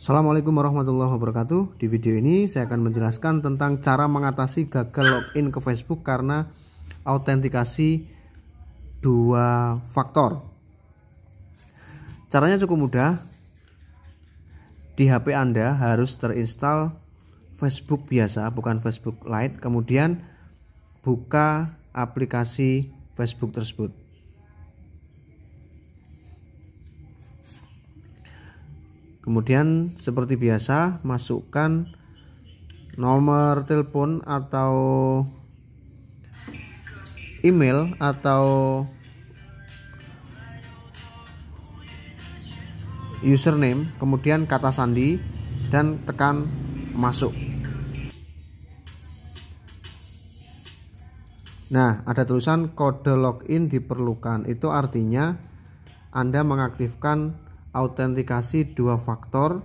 Assalamualaikum warahmatullahi wabarakatuh. Di video ini saya akan menjelaskan tentang cara mengatasi gagal login ke Facebook karena autentikasi dua faktor. Caranya cukup mudah. Di HP Anda harus terinstall Facebook biasa, bukan Facebook Lite. Kemudian buka aplikasi Facebook tersebut. Kemudian seperti biasa masukkan nomor telepon atau email atau username, kemudian kata sandi dan tekan masuk. Nah, ada tulisan kode login diperlukan. Itu artinya Anda mengaktifkan autentikasi dua faktor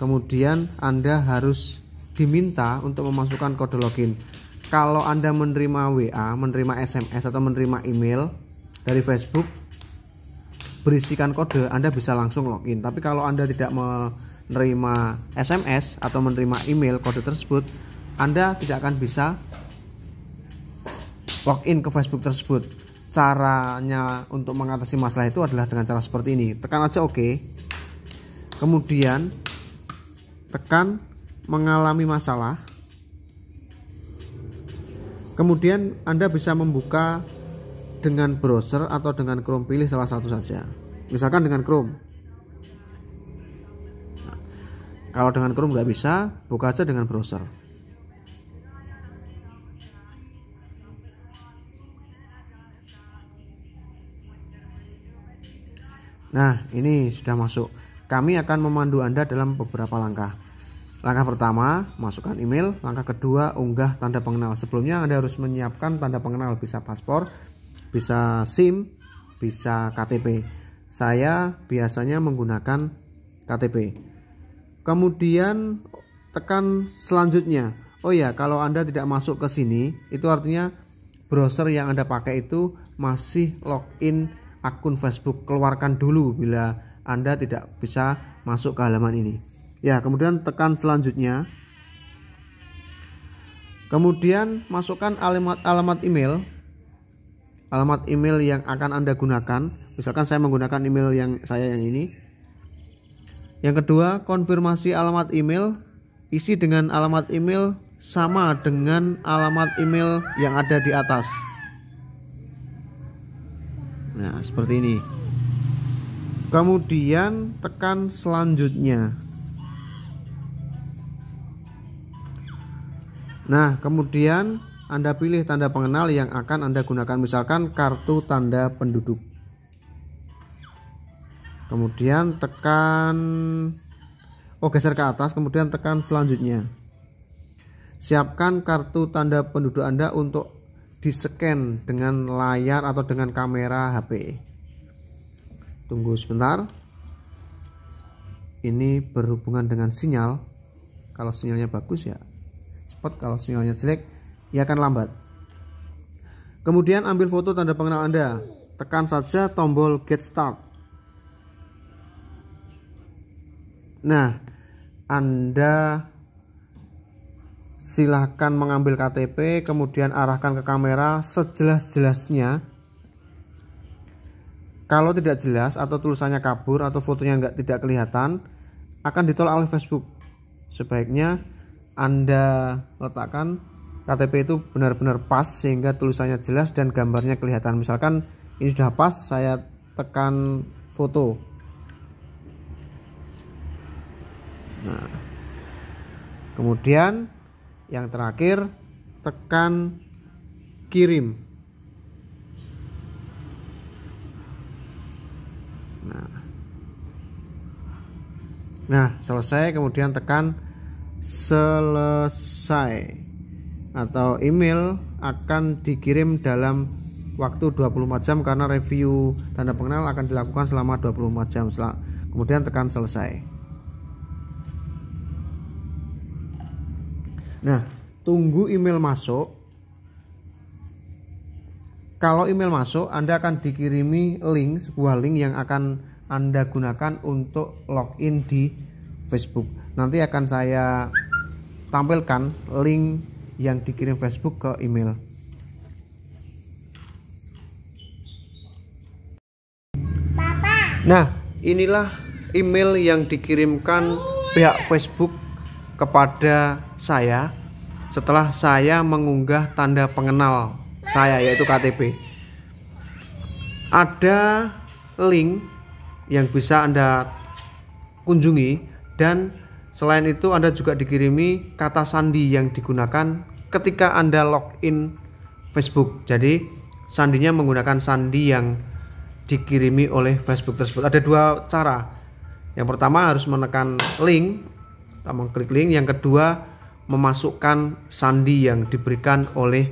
kemudian Anda harus diminta untuk memasukkan kode login kalau Anda menerima WA, menerima SMS atau menerima email dari Facebook berisikan kode Anda bisa langsung login tapi kalau Anda tidak menerima SMS atau menerima email kode tersebut Anda tidak akan bisa login ke Facebook tersebut caranya untuk mengatasi masalah itu adalah dengan cara seperti ini tekan aja oke okay. kemudian tekan mengalami masalah kemudian Anda bisa membuka dengan browser atau dengan Chrome pilih salah satu saja misalkan dengan Chrome nah, kalau dengan Chrome nggak bisa buka aja dengan browser Nah, ini sudah masuk. Kami akan memandu Anda dalam beberapa langkah. Langkah pertama, masukkan email. Langkah kedua, unggah tanda pengenal. Sebelumnya Anda harus menyiapkan tanda pengenal, bisa paspor, bisa SIM, bisa KTP. Saya biasanya menggunakan KTP. Kemudian tekan selanjutnya. Oh ya, kalau Anda tidak masuk ke sini, itu artinya browser yang Anda pakai itu masih login akun Facebook keluarkan dulu bila Anda tidak bisa masuk ke halaman ini. Ya, kemudian tekan selanjutnya. Kemudian masukkan alamat alamat email alamat email yang akan Anda gunakan. Misalkan saya menggunakan email yang saya yang ini. Yang kedua, konfirmasi alamat email. Isi dengan alamat email sama dengan alamat email yang ada di atas. Nah, seperti ini. Kemudian tekan selanjutnya. Nah, kemudian Anda pilih tanda pengenal yang akan Anda gunakan, misalkan kartu tanda penduduk. Kemudian tekan Oh, geser ke atas, kemudian tekan selanjutnya. Siapkan kartu tanda penduduk Anda untuk di-scan dengan layar atau dengan kamera HP. Tunggu sebentar. Ini berhubungan dengan sinyal. Kalau sinyalnya bagus ya cepat, kalau sinyalnya jelek ia akan lambat. Kemudian ambil foto tanda pengenal Anda. Tekan saja tombol get start. Nah, Anda silahkan mengambil KTP kemudian arahkan ke kamera sejelas-jelasnya kalau tidak jelas atau tulisannya kabur atau fotonya nggak tidak kelihatan akan ditolak oleh Facebook sebaiknya anda letakkan KTP itu benar-benar pas sehingga tulisannya jelas dan gambarnya kelihatan misalkan ini sudah pas saya tekan foto nah kemudian yang terakhir, tekan kirim. Nah. nah. selesai kemudian tekan selesai atau email akan dikirim dalam waktu 24 jam karena review tanda pengenal akan dilakukan selama 24 jam. Kemudian tekan selesai. Nah, tunggu email masuk. Kalau email masuk, Anda akan dikirimi link, sebuah link yang akan Anda gunakan untuk login di Facebook. Nanti akan saya tampilkan link yang dikirim Facebook ke email. Nah, inilah email yang dikirimkan pihak Facebook kepada saya setelah saya mengunggah tanda pengenal saya yaitu KTP. Ada link yang bisa Anda kunjungi dan selain itu Anda juga dikirimi kata sandi yang digunakan ketika Anda login Facebook. Jadi sandinya menggunakan sandi yang dikirimi oleh Facebook tersebut. Ada dua cara. Yang pertama harus menekan link mengklik link. Yang kedua, memasukkan sandi yang diberikan oleh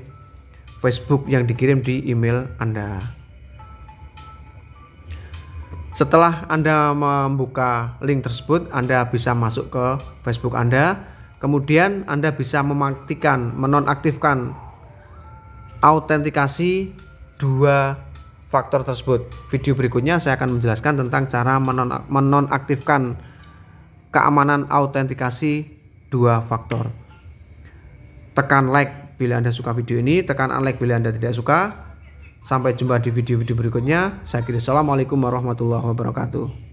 Facebook yang dikirim di email Anda. Setelah Anda membuka link tersebut, Anda bisa masuk ke Facebook Anda. Kemudian Anda bisa mematikan, menonaktifkan autentikasi dua faktor tersebut. Video berikutnya saya akan menjelaskan tentang cara menon menonaktifkan keamanan autentikasi dua faktor. Tekan like bila Anda suka video ini, tekan unlike bila Anda tidak suka. Sampai jumpa di video-video berikutnya. Saya kira Assalamualaikum warahmatullahi wabarakatuh.